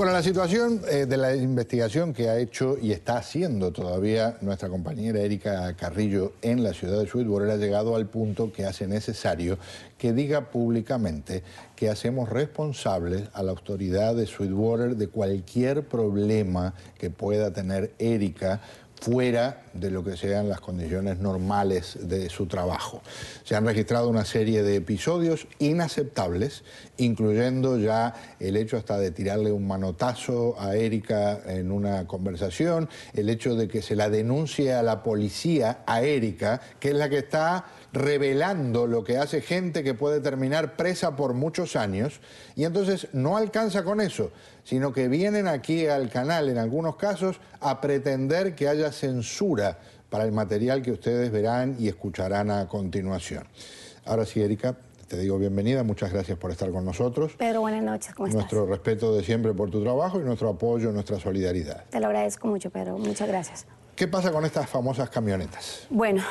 Bueno, la situación eh, de la investigación que ha hecho y está haciendo todavía nuestra compañera Erika Carrillo en la ciudad de Sweetwater ha llegado al punto que hace necesario que diga públicamente que hacemos responsables a la autoridad de Sweetwater de cualquier problema que pueda tener Erika fuera de lo que sean las condiciones normales de su trabajo. Se han registrado una serie de episodios inaceptables, incluyendo ya el hecho hasta de tirarle un manotazo a Erika en una conversación, el hecho de que se la denuncie a la policía a Erika, que es la que está revelando lo que hace gente que puede terminar presa por muchos años, y entonces no alcanza con eso, sino que vienen aquí al canal, en algunos casos, a pretender que haya censura para el material que ustedes verán y escucharán a continuación. Ahora sí, Erika, te digo bienvenida, muchas gracias por estar con nosotros. Pedro, buenas noches, ¿cómo Nuestro respeto de siempre por tu trabajo y nuestro apoyo, nuestra solidaridad. Te lo agradezco mucho, Pedro, muchas gracias. ¿Qué pasa con estas famosas camionetas? Bueno,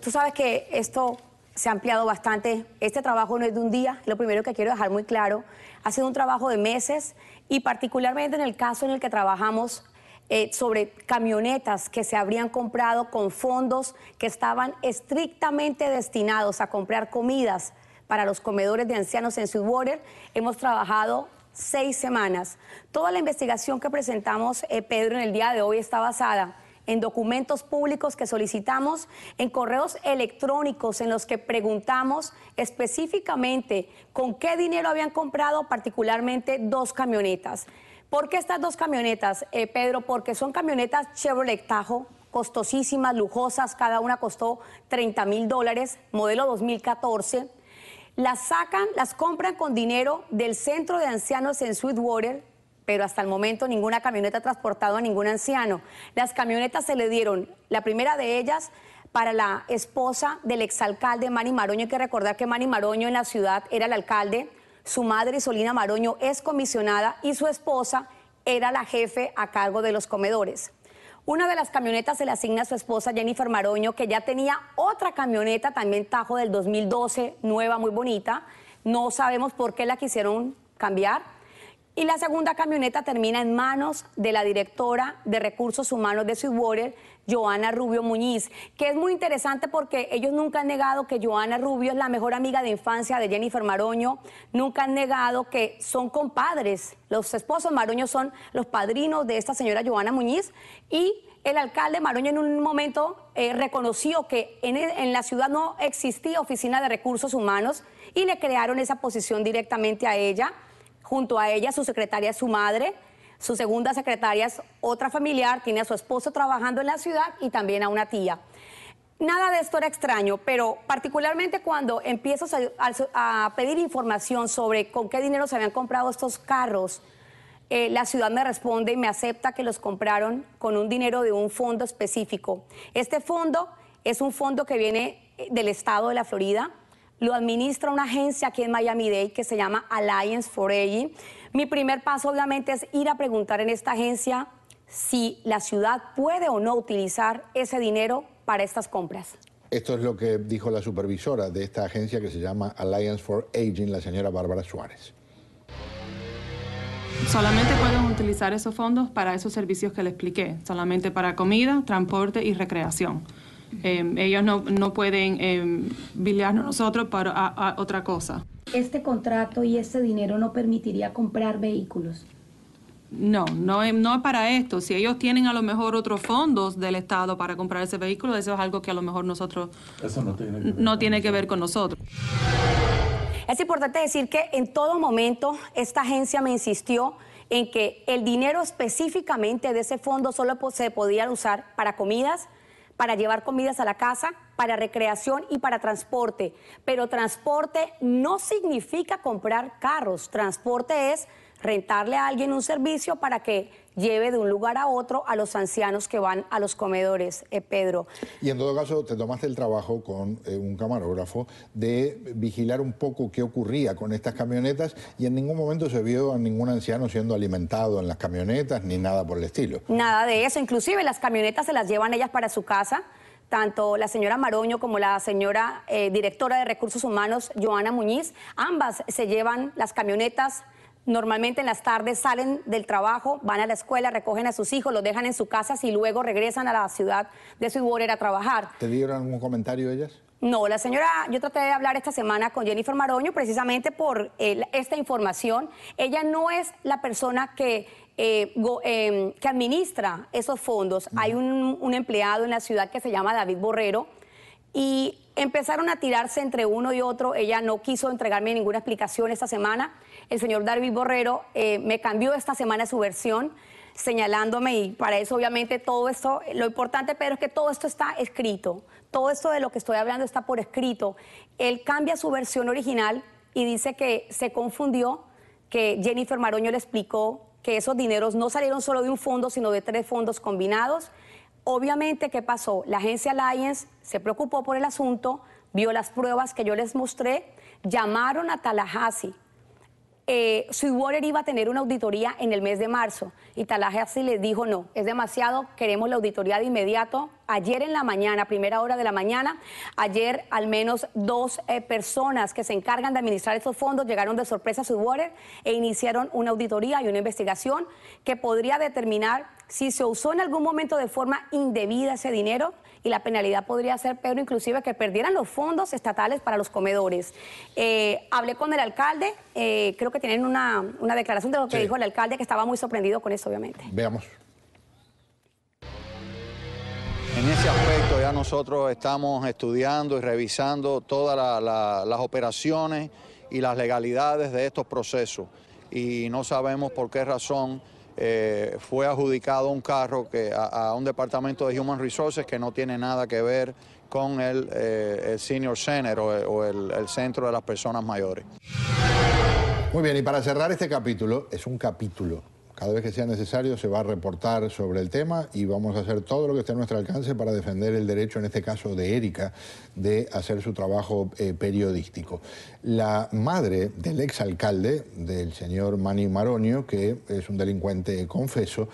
tú sabes que esto se ha ampliado bastante. Este trabajo no es de un día, lo primero que quiero dejar muy claro. Ha sido un trabajo de meses y particularmente en el caso en el que trabajamos eh, sobre camionetas que se habrían comprado con fondos que estaban estrictamente destinados a comprar comidas para los comedores de ancianos en Sweetwater, Hemos trabajado seis semanas. Toda la investigación que presentamos, eh, Pedro, en el día de hoy está basada en documentos públicos que solicitamos, en correos electrónicos en los que preguntamos específicamente con qué dinero habían comprado particularmente dos camionetas. ¿Por qué estas dos camionetas, eh, Pedro? Porque son camionetas Chevrolet Tajo, costosísimas, lujosas, cada una costó 30 mil dólares, modelo 2014. Las sacan, las compran con dinero del centro de ancianos en Sweetwater, pero hasta el momento ninguna camioneta ha transportado a ningún anciano. Las camionetas se le dieron, la primera de ellas para la esposa del exalcalde Mani Maroño. Hay que recordar que Mani Maroño en la ciudad era el alcalde, su madre Solina Maroño es comisionada y su esposa era la jefe a cargo de los comedores. Una de las camionetas se le asigna a su esposa Jennifer Maroño, que ya tenía otra camioneta, también Tajo del 2012, nueva, muy bonita. No sabemos por qué la quisieron cambiar. Y la segunda camioneta termina en manos de la directora de Recursos Humanos de Sweetwater, Joana Rubio Muñiz, que es muy interesante porque ellos nunca han negado que Joana Rubio es la mejor amiga de infancia de Jennifer Maroño, nunca han negado que son compadres, los esposos Maroño son los padrinos de esta señora Joana Muñiz y el alcalde Maroño en un momento eh, reconoció que en, la ciudad no existía oficina de recursos humanos y le crearon esa posición directamente a ella. Junto a ella, su secretaria es su madre, su segunda secretaria es otra familiar, tiene a su esposo trabajando en la ciudad y también a una tía. Nada de esto era extraño, pero particularmente cuando empiezo a, pedir información sobre con qué dinero se habían comprado estos carros, eh, la ciudad me responde y me acepta que los compraron con un dinero de un fondo específico. Este fondo es un fondo que viene eh, del estado de la Florida, lo administra una agencia aquí en Miami-Dade que se llama Alliance for Aging. Mi primer paso obviamente es ir a preguntar en esta agencia si la ciudad puede o no utilizar ese dinero para estas compras. Esto es lo que dijo la supervisora de esta agencia que se llama Alliance for Aging, la señora Bárbara Suárez. Solamente pueden utilizar esos fondos para esos servicios que le expliqué, solamente para comida, transporte y recreación. Em, ellos no, no pueden eh, nosotros para otra cosa. ¿Este contrato y este dinero no permitiría comprar vehículos? No, no, no es para esto. Si ellos tienen a lo mejor otros fondos del Estado para comprar ese vehículo, eso es algo que a lo mejor nosotros... Eso no tiene que no tiene que ver con nosotros. Es importante decir que en todo momento esta agencia me insistió en que el dinero específicamente de ese fondo solo se podía usar para comidas, para llevar comidas a la casa, para recreación y para transporte. Pero transporte no significa comprar carros, transporte es rentarle a alguien un servicio para que lleve de un lugar a otro a los ancianos que van a los comedores, eh, Pedro. Y en todo caso, te tomaste el trabajo con eh, un camarógrafo de vigilar un poco qué ocurría con estas camionetas y en ningún momento se vio a ningún anciano siendo alimentado en las camionetas ni nada por el estilo. Nada de eso, inclusive las camionetas se las llevan ellas para su casa. Tanto la señora Maroño como la señora eh, directora de Recursos Humanos, Joana Muñiz, ambas se llevan las camionetas Normalmente en las tardes salen del trabajo, van a la escuela, recogen a sus hijos, los dejan en su casa y luego regresan a la ciudad de su a trabajar. ¿Te dieron algún comentario ellas? No, la señora, yo traté de hablar esta semana con Jennifer Maroño precisamente por esta información. Ella no es la persona que eh, em, administra esos fondos. Hay un, un, empleado en la ciudad que se llama David Borrero y Empezaron a tirarse entre uno y otro. Ella no quiso entregarme ninguna explicación esta semana. El señor Darby Borrero eh, me cambió esta semana su versión señalándome y para eso obviamente todo esto, lo importante pero es que todo esto está escrito, todo esto de lo que estoy hablando está por escrito. Él cambia su versión original y dice que se confundió, que Jennifer Maroño le explicó que esos dineros no salieron solo de un fondo, sino de tres fondos combinados Obviamente, ¿qué pasó? La agencia Alliance se preocupó por el asunto, vio las pruebas que yo les mostré, llamaron a Tallahassee. Eh, iba a tener una auditoría en el mes de marzo y Tallahassee les dijo no, es demasiado, queremos la auditoría de inmediato. Ayer en la mañana, primera hora de la mañana, ayer al menos dos eh, personas que se encargan de administrar estos fondos llegaron de sorpresa a Sweetwater e iniciaron una auditoría y una investigación que podría determinar si se usó en algún momento de forma indebida ese dinero y la penalidad podría ser, Pedro, inclusive que perdieran los fondos estatales para los comedores. Eh, hablé con el alcalde, eh, creo que tienen una, una, declaración de lo que dijo el alcalde, que estaba muy sorprendido con eso, obviamente. Veamos. En ese aspecto ya nosotros estamos estudiando y revisando todas las operaciones y las legalidades de estos procesos y no sabemos por qué razón eh, fue adjudicado un carro que, a, un departamento de Human Resources que no tiene nada que ver con el, eh, Senior Center o, el centro de las personas mayores. Muy bien, y para cerrar este capítulo, es un capítulo, cada vez que sea necesario se va a reportar sobre el tema y vamos a hacer todo lo que esté a nuestro alcance para defender el derecho, en este caso de Erika, de hacer su trabajo eh, periodístico. La madre del exalcalde, del señor Manny Maronio, que es un delincuente confeso,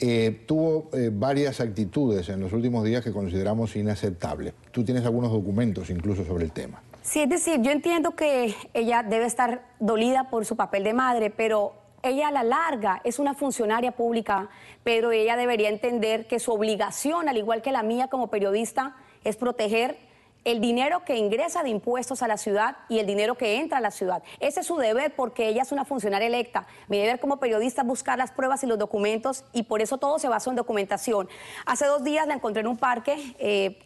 eh, tuvo eh, varias actitudes en los últimos días que consideramos inaceptables. Tú tienes algunos documentos incluso sobre el tema. Sí, es decir, yo entiendo que ella debe estar dolida por su papel de madre, pero ella a la larga es una funcionaria pública, pero ella debería entender que su obligación, al igual que la mía como periodista, es proteger el dinero que ingresa de impuestos a la ciudad y el dinero que entra a la ciudad. Ese es su deber porque ella es una funcionaria electa. Mi deber como periodista es buscar las pruebas y los documentos y por eso todo se basa en documentación. Hace dos días la encontré en un parque. Eh,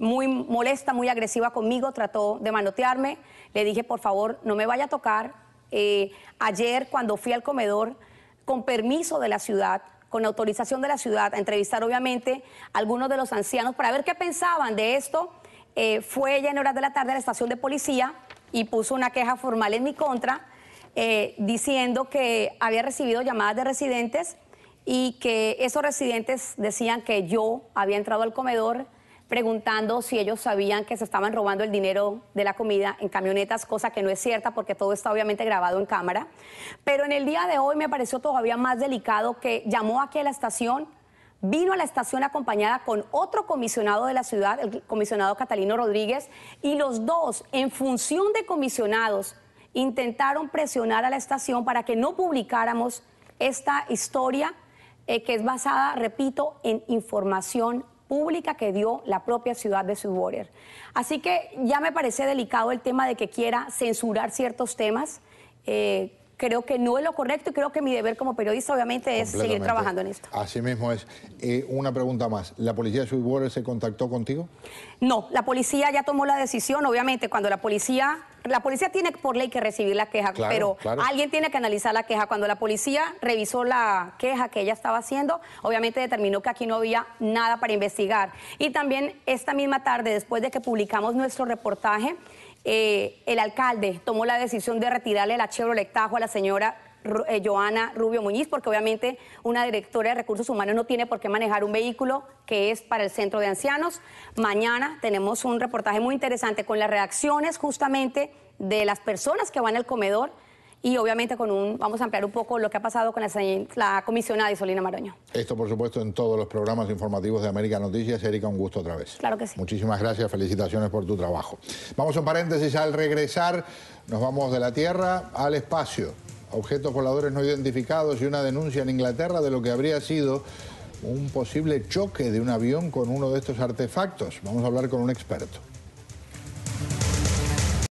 muy molesta, muy agresiva conmigo, trató de manotearme. Le dije, por favor, no me vaya a tocar, eh, ayer, cuando fui al comedor, con permiso de la ciudad, con autorización de la ciudad, a entrevistar obviamente a algunos de los ancianos para ver qué pensaban de esto, eh, fue ella en horas de la tarde a la estación de policía y puso una queja formal en mi contra, eh, diciendo que había recibido llamadas de residentes y que esos residentes decían que yo había entrado al comedor preguntando si ellos sabían que se estaban robando el dinero de la comida en camionetas, cosa que no es cierta porque todo está obviamente grabado en cámara. Pero en el día de hoy me pareció todavía más delicado que llamó aquí a la estación, vino a la estación acompañada con otro comisionado de la ciudad, el comisionado Catalino Rodríguez, y los dos, en función de comisionados, intentaron presionar a la estación para que no publicáramos esta historia eh, que es basada, repito, en información pública que dio la propia ciudad de Subwater. Así que ya me parece delicado el tema de que quiera censurar ciertos temas. Eh, creo que no es lo correcto y creo que mi deber como periodista obviamente es seguir trabajando en esto. Así mismo es. Eh, una pregunta más. ¿La policía de Sweetwater se contactó contigo? No, la policía ya tomó la decisión. Obviamente, cuando la policía la policía tiene por ley que recibir la queja, pero alguien tiene que analizar la queja. Cuando la policía revisó la queja que ella estaba haciendo, obviamente determinó que aquí no había nada para investigar. Y también esta misma tarde, después de que publicamos nuestro reportaje, eh, el alcalde tomó la decisión de retirarle la Chevrolet Tajo a la señora eh, Joana Rubio Muñiz, porque obviamente una directora de recursos humanos no tiene por qué manejar un vehículo que es para el centro de ancianos. Mañana tenemos un reportaje muy interesante con las reacciones justamente de las personas que van al comedor y obviamente con un vamos a ampliar un poco lo que ha pasado con la, la comisionada Isolina Maroño. Esto por supuesto en todos los programas informativos de América Noticias. Erika, un gusto otra vez. Claro que sí. Muchísimas gracias, felicitaciones por tu trabajo. Vamos en un paréntesis, al regresar nos vamos de la Tierra al espacio objetos voladores no identificados y una denuncia en Inglaterra de lo que habría sido un posible choque de un avión con uno de estos artefactos. Vamos a hablar con un experto.